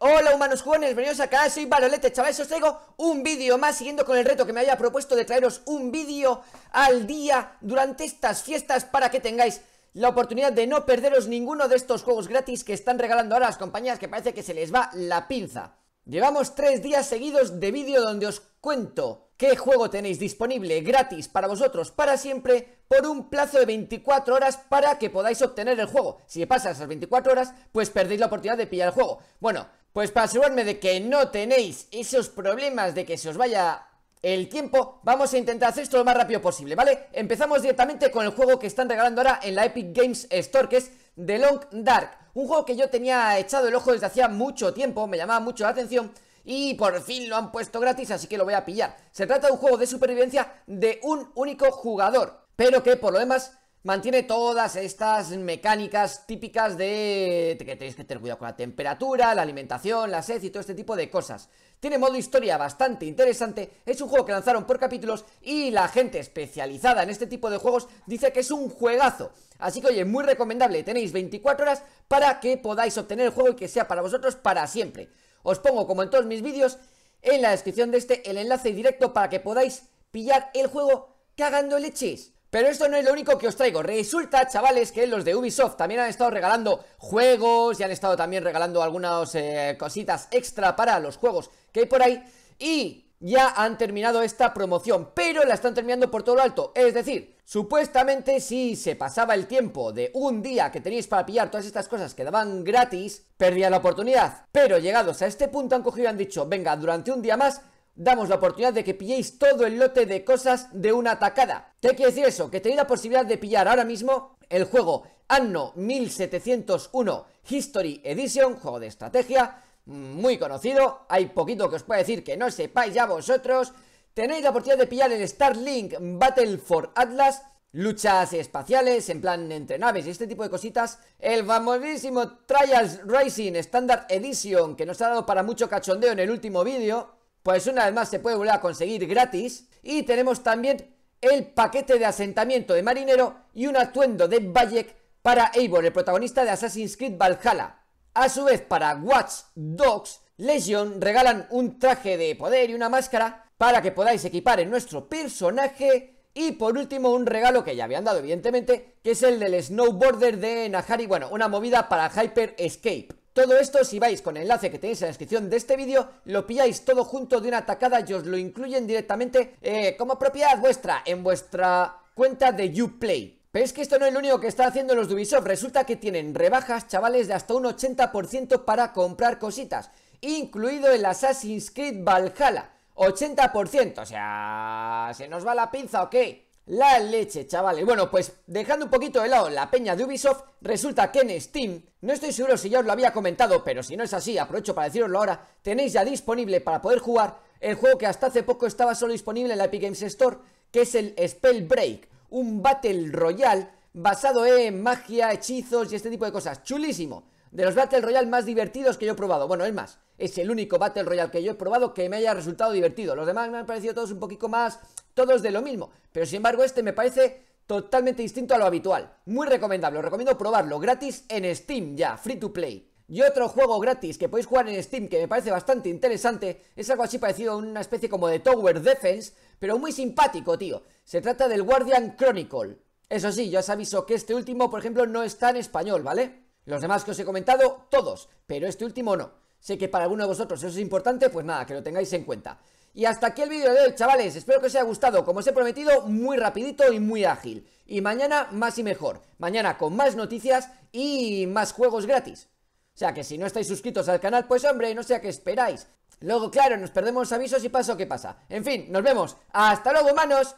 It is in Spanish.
Hola humanos jóvenes, bienvenidos acá, soy Barolete, chavales, os traigo un vídeo más siguiendo con el reto que me había propuesto de traeros un vídeo al día durante estas fiestas para que tengáis la oportunidad de no perderos ninguno de estos juegos gratis que están regalando ahora las compañías que parece que se les va la pinza. Llevamos tres días seguidos de vídeo donde os cuento ¿Qué juego tenéis disponible gratis para vosotros para siempre por un plazo de 24 horas para que podáis obtener el juego? Si pasan esas 24 horas, pues perdéis la oportunidad de pillar el juego. Bueno, pues para asegurarme de que no tenéis esos problemas de que se os vaya el tiempo, vamos a intentar hacer esto lo más rápido posible, ¿vale? Empezamos directamente con el juego que están regalando ahora en la Epic Games Store, que es The Long Dark. Un juego que yo tenía echado el ojo desde hacía mucho tiempo, me llamaba mucho la atención y por fin lo han puesto gratis, así que lo voy a pillar. Se trata de un juego de supervivencia de un único jugador, pero que por lo demás mantiene todas estas mecánicas típicas de que tenéis que tener cuidado con la temperatura, la alimentación, la sed y todo este tipo de cosas. Tiene modo historia bastante interesante, es un juego que lanzaron por capítulos y la gente especializada en este tipo de juegos dice que es un juegazo. Así que oye, muy recomendable, tenéis 24 horas para que podáis obtener el juego y que sea para vosotros para siempre. Os pongo, como en todos mis vídeos, en la descripción de este el enlace directo para que podáis pillar el juego cagando leches. Pero esto no es lo único que os traigo. Resulta, chavales, que los de Ubisoft también han estado regalando juegos y han estado también regalando algunas eh, cositas extra para los juegos que hay por ahí. Y ya han terminado esta promoción, pero la están terminando por todo lo alto. Es decir, Supuestamente si se pasaba el tiempo de un día que teníais para pillar todas estas cosas que daban gratis, perdía la oportunidad. Pero llegados a este punto han cogido y han dicho, venga, durante un día más damos la oportunidad de que pilléis todo el lote de cosas de una atacada. Te quiere decir eso? Que tenéis la posibilidad de pillar ahora mismo el juego Anno 1701 History Edition, juego de estrategia, mm, muy conocido, hay poquito que os pueda decir que no sepáis ya vosotros, Tenéis la oportunidad de pillar el Starlink Battle for Atlas, luchas espaciales, en plan entre naves y este tipo de cositas. El famosísimo Trials Racing Standard Edition que nos ha dado para mucho cachondeo en el último vídeo. Pues una vez más se puede volver a conseguir gratis. Y tenemos también el paquete de asentamiento de marinero y un atuendo de Bayek para Eivor, el protagonista de Assassin's Creed Valhalla. A su vez, para Watch Dogs Legion regalan un traje de poder y una máscara para que podáis equipar en nuestro personaje. Y por último, un regalo que ya habían dado, evidentemente, que es el del snowboarder de Nahari. Bueno, una movida para Hyper Escape. Todo esto, si vais con el enlace que tenéis en la descripción de este vídeo, lo pilláis todo junto de una tacada y os lo incluyen directamente eh, como propiedad vuestra en vuestra cuenta de Uplay. Pero es que esto no es lo único que están haciendo los Ubisoft. Resulta que tienen rebajas, chavales, de hasta un 80% para comprar cositas, incluido el Assassin's Creed Valhalla. 80%, o sea, ¿se nos va la pinza o qué? La leche, chavales. Bueno, pues dejando un poquito de lado la peña de Ubisoft, resulta que en Steam, no estoy seguro si ya os lo había comentado, pero si no es así, aprovecho para deciroslo ahora, tenéis ya disponible para poder jugar el juego que hasta hace poco estaba solo disponible en la Epic Games Store, que es el Spell Break, un Battle Royale basado en magia, hechizos y este tipo de cosas. Chulísimo de los Battle Royale más divertidos que yo he probado. Bueno, es más, es el único Battle Royale que yo he probado que me haya resultado divertido. Los demás me han parecido todos un poquito más, todos de lo mismo. Pero sin embargo, este me parece totalmente distinto a lo habitual. Muy recomendable, os recomiendo probarlo gratis en Steam ya, free to play. Y otro juego gratis que podéis jugar en Steam que me parece bastante interesante es algo así parecido a una especie como de Tower Defense, pero muy simpático, tío. Se trata del Guardian Chronicle. Eso sí, ya os aviso que este último, por ejemplo, no está en español, ¿vale? Los demás que os he comentado, todos, pero este último no. Sé que para alguno de vosotros eso es importante, pues nada, que lo tengáis en cuenta. Y hasta aquí el vídeo de hoy, chavales. Espero que os haya gustado. Como os he prometido, muy rapidito y muy ágil. Y mañana más y mejor. Mañana con más noticias y más juegos gratis. O sea que si no estáis suscritos al canal, pues hombre, no sé a qué esperáis. Luego, claro, nos perdemos avisos y paso que pasa. En fin, nos vemos. ¡Hasta luego, humanos!